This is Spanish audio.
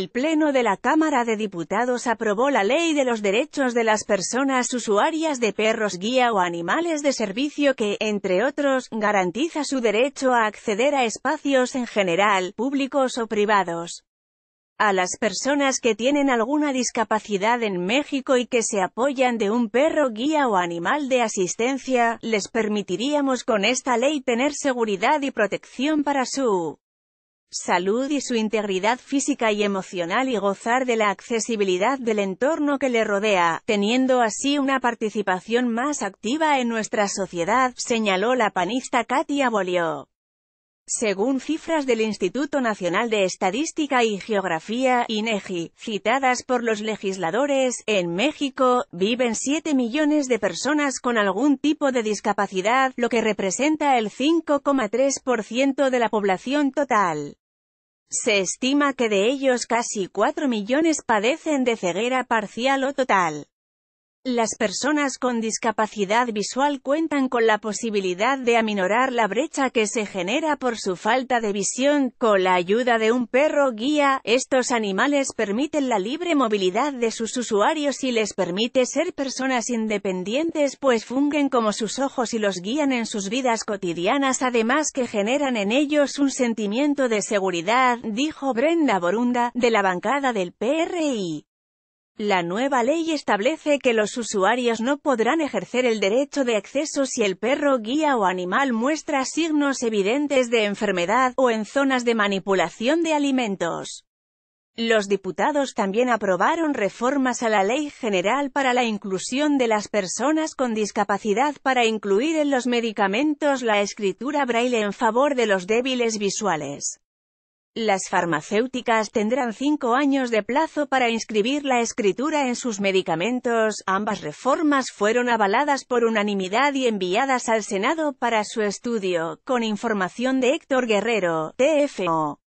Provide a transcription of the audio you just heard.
El Pleno de la Cámara de Diputados aprobó la Ley de los Derechos de las Personas Usuarias de Perros Guía o Animales de Servicio que, entre otros, garantiza su derecho a acceder a espacios en general, públicos o privados. A las personas que tienen alguna discapacidad en México y que se apoyan de un perro guía o animal de asistencia, les permitiríamos con esta ley tener seguridad y protección para su salud y su integridad física y emocional y gozar de la accesibilidad del entorno que le rodea, teniendo así una participación más activa en nuestra sociedad, señaló la panista Katia Bolio. Según cifras del Instituto Nacional de Estadística y Geografía, INEGI, e citadas por los legisladores, en México, viven 7 millones de personas con algún tipo de discapacidad, lo que representa el 5,3% de la población total. Se estima que de ellos casi 4 millones padecen de ceguera parcial o total. Las personas con discapacidad visual cuentan con la posibilidad de aminorar la brecha que se genera por su falta de visión. Con la ayuda de un perro guía, estos animales permiten la libre movilidad de sus usuarios y les permite ser personas independientes pues fungen como sus ojos y los guían en sus vidas cotidianas además que generan en ellos un sentimiento de seguridad, dijo Brenda Borunda, de la bancada del PRI. La nueva ley establece que los usuarios no podrán ejercer el derecho de acceso si el perro guía o animal muestra signos evidentes de enfermedad o en zonas de manipulación de alimentos. Los diputados también aprobaron reformas a la Ley General para la Inclusión de las Personas con Discapacidad para incluir en los medicamentos la escritura braille en favor de los débiles visuales. Las farmacéuticas tendrán cinco años de plazo para inscribir la escritura en sus medicamentos. Ambas reformas fueron avaladas por unanimidad y enviadas al Senado para su estudio, con información de Héctor Guerrero, TFO.